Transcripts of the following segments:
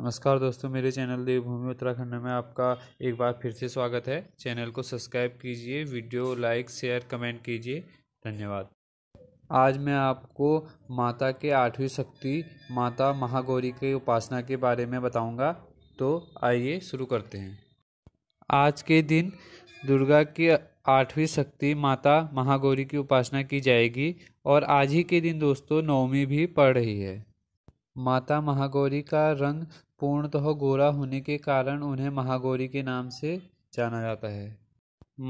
नमस्कार दोस्तों मेरे चैनल देवभूमि उत्तराखंड में आपका एक बार फिर से स्वागत है चैनल को सब्सक्राइब कीजिए वीडियो लाइक शेयर कमेंट कीजिए धन्यवाद आज मैं आपको माता के आठवीं शक्ति माता महागौरी की उपासना के बारे में बताऊंगा तो आइए शुरू करते हैं आज के दिन दुर्गा की आठवीं शक्ति माता महागौरी की उपासना की जाएगी और आज ही के दिन दोस्तों नवमी भी पड़ रही है माता महागौरी का रंग पूर्णतः गोरा होने के कारण उन्हें महागौरी के नाम से जाना जाता है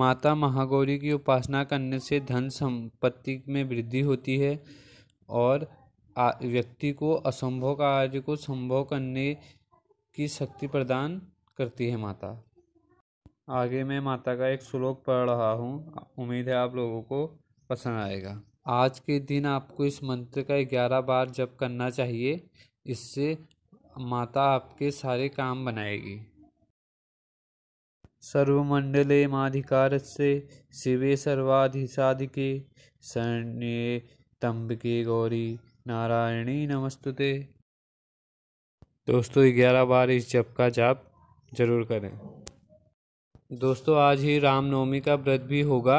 माता महागौरी की उपासना करने से धन संपत्ति में वृद्धि होती है और व्यक्ति को असंभव कार्य को संभव करने की शक्ति प्रदान करती है माता आगे मैं माता का एक श्लोक पढ़ रहा हूँ उम्मीद है आप लोगों को पसंद आएगा आज के दिन आपको इस मंत्र का ग्यारह बार जप करना चाहिए इससे माता आपके सारे काम बनाएगी सर्वमंडले माधिकार से शिवे सर्वाधिसाधिके शरण्ये तम्बके गौरी नारायणी नमस्तुते दोस्तों ग्यारह बार इस जप का जाप जरूर करें दोस्तों आज ही रामनवमी का व्रत भी होगा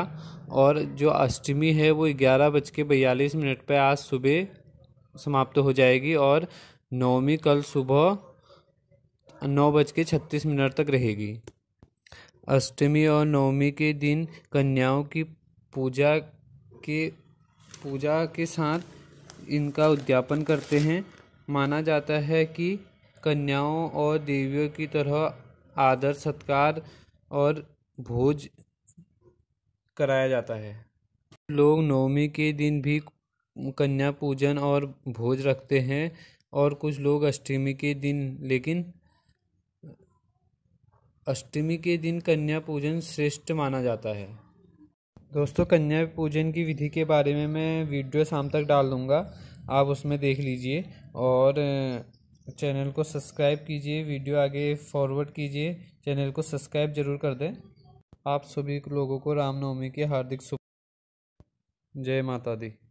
और जो अष्टमी है वो ग्यारह बज के बयालीस मिनट पर आज सुबह समाप्त हो जाएगी और नवमी कल सुबह नौ बज के छत्तीस मिनट तक रहेगी अष्टमी और नवमी के दिन कन्याओं की पूजा के पूजा के साथ इनका उद्यापन करते हैं माना जाता है कि कन्याओं और देवियों की तरह आदर सत्कार और भोज कराया जाता है लोग नवमी के दिन भी कन्या पूजन और भोज रखते हैं और कुछ लोग अष्टमी के दिन लेकिन अष्टमी के दिन कन्या पूजन श्रेष्ठ माना जाता है दोस्तों कन्या पूजन की विधि के बारे में मैं वीडियो शाम तक डाल दूँगा आप उसमें देख लीजिए और चैनल को सब्सक्राइब कीजिए वीडियो आगे फॉरवर्ड कीजिए चैनल को सब्सक्राइब जरूर कर दें आप सभी लोगों को रामनवमी की हार्दिक शुभ जय माता दी